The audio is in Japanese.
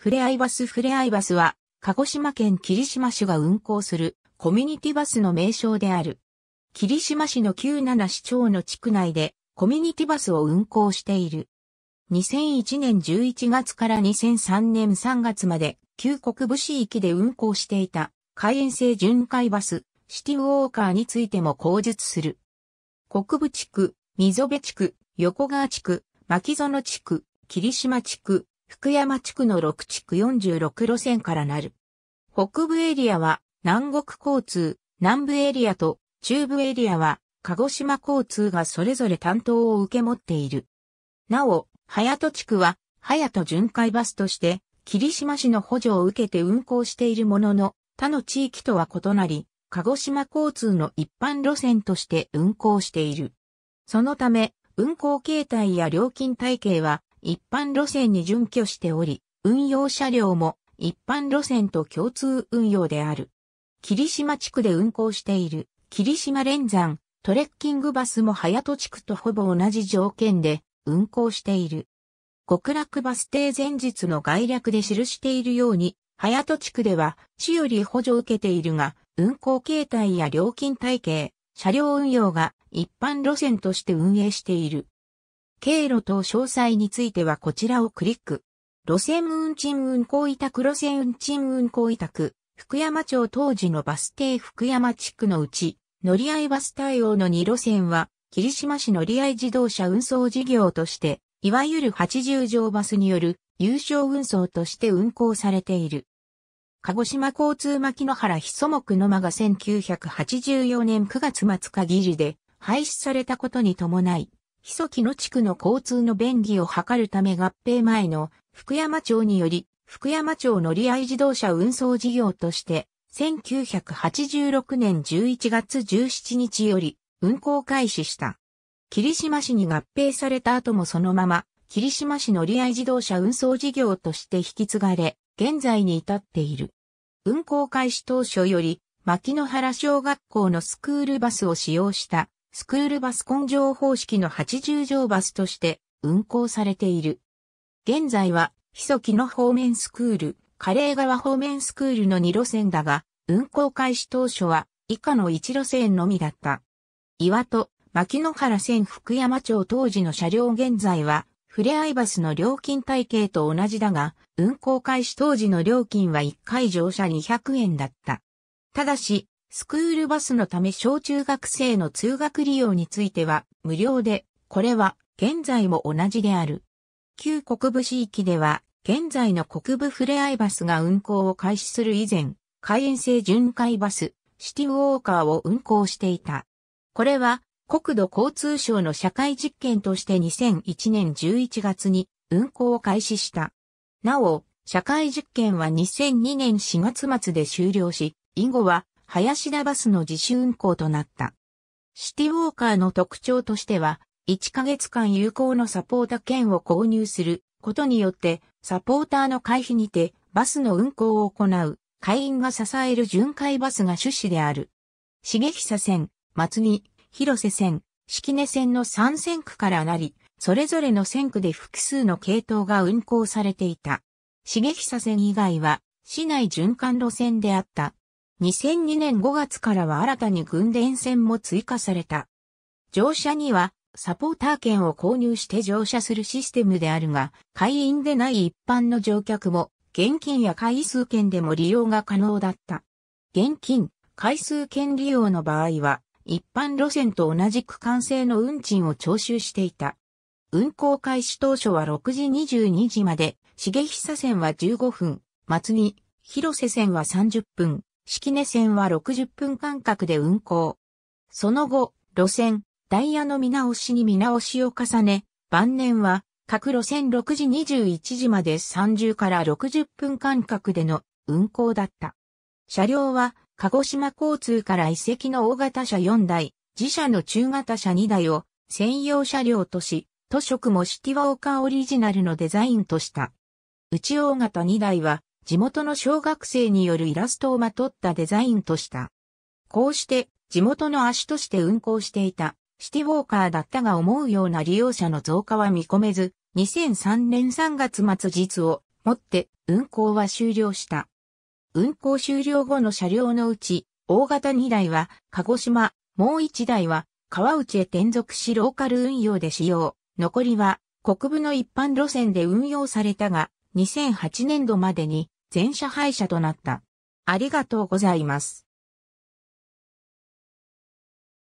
フレアイバスフレアイバスは、鹿児島県霧島市が運行するコミュニティバスの名称である。霧島市の9七市町の地区内でコミュニティバスを運行している。2001年11月から2003年3月まで、旧国武市域で運行していた、海援制巡回バス、シティウォーカーについても口述する。国部地区、溝部地区、横川地区、牧園地区、霧島地区、福山地区の6地区46路線からなる。北部エリアは南国交通、南部エリアと中部エリアは鹿児島交通がそれぞれ担当を受け持っている。なお、早戸地区は早戸巡回バスとして霧島市の補助を受けて運行しているものの、他の地域とは異なり、鹿児島交通の一般路線として運行している。そのため、運行形態や料金体系は一般路線に準拠しており、運用車両も一般路線と共通運用である。霧島地区で運行している霧島連山トレッキングバスも早戸地区とほぼ同じ条件で運行している。極楽バス停前日の概略で記しているように、早戸地区では市より補助を受けているが、運行形態や料金体系、車両運用が一般路線として運営している。経路等詳細についてはこちらをクリック。路線運賃運行委託路線運賃運行委託、福山町当時のバス停福山地区のうち、乗り合いバス対応の2路線は、霧島市乗り合い自動車運送事業として、いわゆる80乗バスによる優勝運送として運行されている。鹿児島交通牧野原ひそもくの間が1984年9月末限りで廃止されたことに伴い、ヒソキの地区の交通の便宜を図るため合併前の福山町により、福山町乗り合い自動車運送事業として、1986年11月17日より運行開始した。霧島市に合併された後もそのまま、霧島市乗り合い自動車運送事業として引き継がれ、現在に至っている。運行開始当初より、牧野原小学校のスクールバスを使用したスクールバス根性方式の80乗バスとして運行されている。現在は、ひそきの方面スクール、カレー川方面スクールの2路線だが、運行開始当初は以下の1路線のみだった。岩戸、牧野原線福山町当時の車両現在は、ふれあいバスの料金体系と同じだが、運行開始当時の料金は1回乗車200円だった。ただし、スクールバスのため小中学生の通学利用については無料で、これは現在も同じである。旧国部市域では、現在の国部ふれあいバスが運行を開始する以前、海園制巡回バス、シティウォーカーを運行していた。これは、国土交通省の社会実験として2001年11月に運行を開始した。なお、社会実験は2002年4月末で終了し、以後は林田バスの自主運行となった。シティウォーカーの特徴としては、1ヶ月間有効のサポーター券を購入することによって、サポーターの会費にてバスの運行を行う、会員が支える巡回バスが趣旨である。茂久線、松木、広瀬線、式根線の3線区からなり、それぞれの線区で複数の系統が運行されていた。茂久線以外は、市内循環路線であった2002年5月からは新たに軍電線も追加された。乗車にはサポーター券を購入して乗車するシステムであるが、会員でない一般の乗客も、現金や回数券でも利用が可能だった。現金、回数券利用の場合は、一般路線と同じ区間制の運賃を徴収していた。運行開始当初は6時22時まで、茂久線は15分、松に、広瀬線は30分、式根線は60分間隔で運行。その後、路線、ダイヤの見直しに見直しを重ね、晩年は、各路線6時21時まで30から60分間隔での運行だった。車両は、鹿児島交通から遺跡の大型車4台、自社の中型車2台を専用車両とし、都職もシティワオカオリジナルのデザインとした。内大型2台は地元の小学生によるイラストをまとったデザインとした。こうして地元の足として運行していたシティウォーカーだったが思うような利用者の増加は見込めず、2003年3月末日をもって運行は終了した。運行終了後の車両のうち、大型2台は鹿児島、もう1台は川内へ転属しローカル運用で使用。残りは国部の一般路線で運用されたが、2008年度までに全社廃車となった。ありがとうございます。